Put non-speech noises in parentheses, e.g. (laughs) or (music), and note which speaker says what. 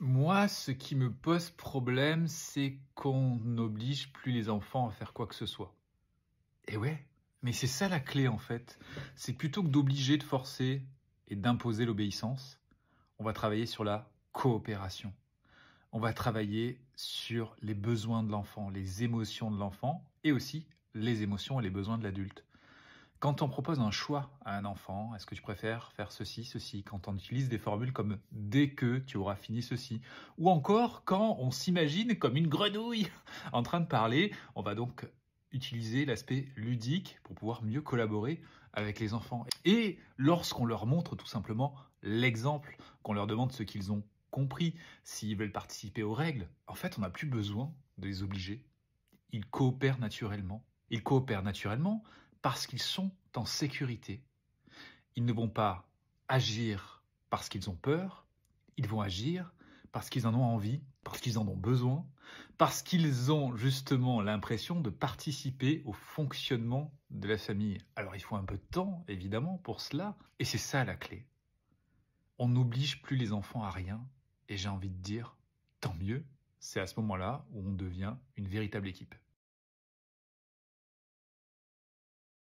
Speaker 1: Moi, ce qui me pose problème, c'est qu'on n'oblige plus les enfants à faire quoi que ce soit. Et eh ouais, mais c'est ça la clé en fait. C'est plutôt que d'obliger, de forcer et d'imposer l'obéissance, on va travailler sur la coopération. On va travailler sur les besoins de l'enfant, les émotions de l'enfant et aussi les émotions et les besoins de l'adulte. Quand on propose un choix à un enfant, est-ce que tu préfères faire ceci, ceci Quand on utilise des formules comme dès que tu auras fini ceci, ou encore quand on s'imagine comme une grenouille (laughs) en train de parler, on va donc utiliser l'aspect ludique pour pouvoir mieux collaborer avec les enfants. Et lorsqu'on leur montre tout simplement l'exemple, qu'on leur demande ce qu'ils ont compris, s'ils veulent participer aux règles, en fait, on n'a plus besoin de les obliger. Ils coopèrent naturellement. Ils coopèrent naturellement parce qu'ils sont en sécurité. Ils ne vont pas agir parce qu'ils ont peur, ils vont agir parce qu'ils en ont envie, parce qu'ils en ont besoin, parce qu'ils ont justement l'impression de participer au fonctionnement de la famille. Alors il faut un peu de temps, évidemment, pour cela, et c'est ça la clé. On n'oblige plus les enfants à rien, et j'ai envie de dire, tant mieux, c'est à ce moment-là où on devient une véritable équipe.